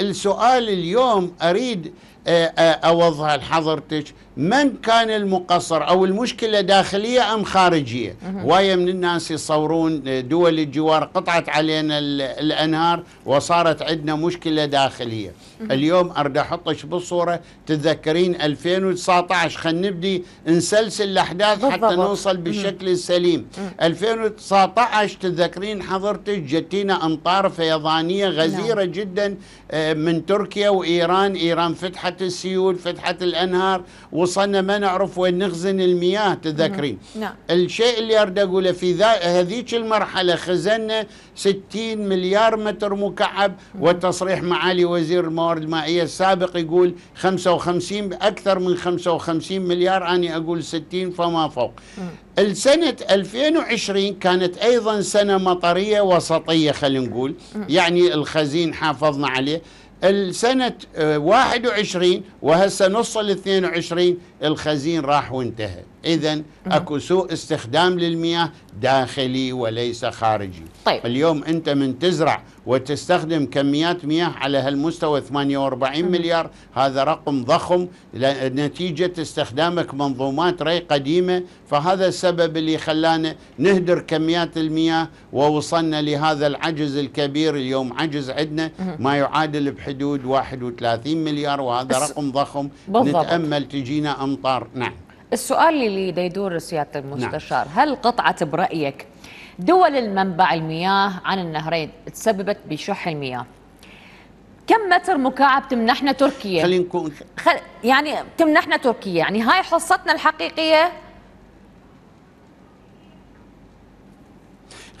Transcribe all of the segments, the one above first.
السؤال اليوم اريد اوضها لحضرتك من كان المقصر او المشكله داخليه ام خارجيه هوايه من الناس يصورون دول الجوار قطعت علينا الانهار وصارت عندنا مشكله داخليه اليوم اريد احطك بالصوره تتذكرين 2019 خلينا نبدي نسلسل الاحداث حتى نوصل بالشكل السليم 2019 تتذكرين حضرتك جتينا امطار فيضانيه نعم. غزيره جدا من تركيا وايران ايران فتحت فتحت السيول فتحت الأنهار وصلنا ما نعرف وين نخزن المياه تذكرين نعم. الشيء اللي أريد أقوله في هذيك المرحلة خزنا 60 مليار متر مكعب وتصريح معالي وزير الموارد المائية السابق يقول 55 أكثر من 55 مليار أنا أقول 60 فما فوق السنة 2020 كانت أيضا سنة مطرية وسطية خلينا نقول يعني الخزين حافظنا عليه السنة 21 آه، وهسه نص ال 22 الخزين راح وانتهى إذا أكو سوء استخدام للمياه داخلي وليس خارجي طيب. اليوم أنت من تزرع وتستخدم كميات مياه على هالمستوى 48 مم. مليار هذا رقم ضخم نتيجة استخدامك منظومات ري قديمة فهذا السبب اللي خلانا نهدر كميات المياه ووصلنا لهذا العجز الكبير اليوم عجز عندنا ما يعادل بحدود 31 مليار وهذا رقم ضخم بالضبط. نتأمل تجينا أمطار نعم السؤال اللي دا يدور سياده المستشار نعم. هل قطعت برايك دول المنبع المياه عن النهرين تسببت بشح المياه كم متر مكعب تمنحنا تركيا خلينا نكون خل... يعني تمنحنا تركيا يعني هاي حصتنا الحقيقيه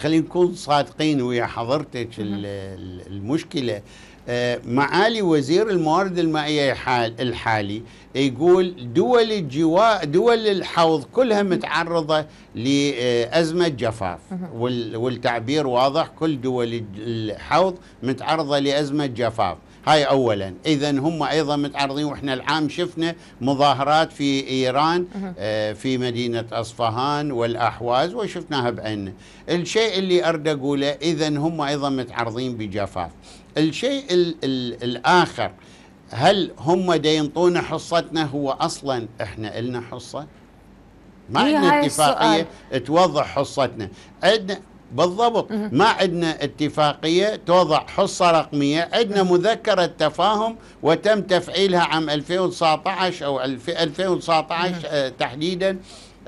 خلينا نكون صادقين ويا حضرتك المشكله آه، معالي وزير الموارد المائيه الحالي يقول دول الجوا دول الحوض كلها متعرضه لازمه جفاف والتعبير واضح كل دول الحوض متعرضه لازمه جفاف هاي اولا اذا هم ايضا متعرضين واحنا العام شفنا مظاهرات في ايران آه، في مدينه اصفهان والاحواز وشفناها بعيننا الشيء اللي ارد اقوله اذا هم ايضا متعرضين بجفاف الشيء الـ الـ الاخر هل هم دا حصتنا هو اصلا احنا النا حصه ما عندنا اتفاقيه السؤال. توضح حصتنا عندنا بالضبط ما عندنا اتفاقية توضع حصة رقمية عندنا مذكرة تفاهم وتم تفعيلها عام 2019 أو 2019 آه، تحديدا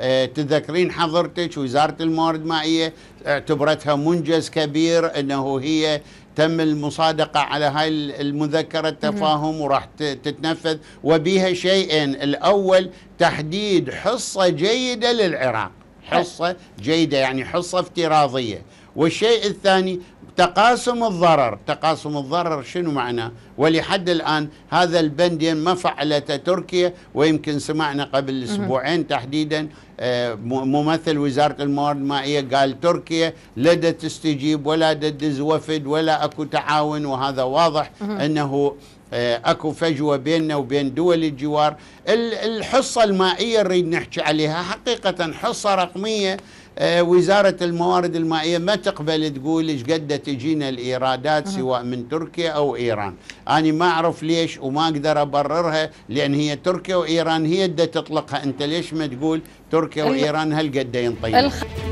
آه، تذكرين حضرتك وزارة الموارد المائية اعتبرتها منجز كبير أنه هي تم المصادقة على هاي المذكرة التفاهم وراح تتنفذ وبها شيئين الأول تحديد حصة جيدة للعراق حصة جيدة يعني حصة افتراضية والشيء الثاني تقاسم الضرر تقاسم الضرر شنو معناه ولحد الآن هذا البند ما فعلته تركيا ويمكن سمعنا قبل أسبوعين تحديدا آه، ممثل وزارة الموارد المائية قال تركيا لا تستجيب ولا تدز وفد ولا أكو تعاون وهذا واضح أنه آه، اكو فجوه بيننا وبين دول الجوار الحصه المائيه نريد نحكي عليها حقيقه حصه رقميه آه، وزارة الموارد المائية ما تقبل تقول ايش قد تجينا الإيرادات سواء من تركيا أو إيران أنا ما أعرف ليش وما أقدر أبررها لأن هي تركيا وإيران هي دا تطلقها أنت ليش ما تقول تركيا وإيران قد ينطيون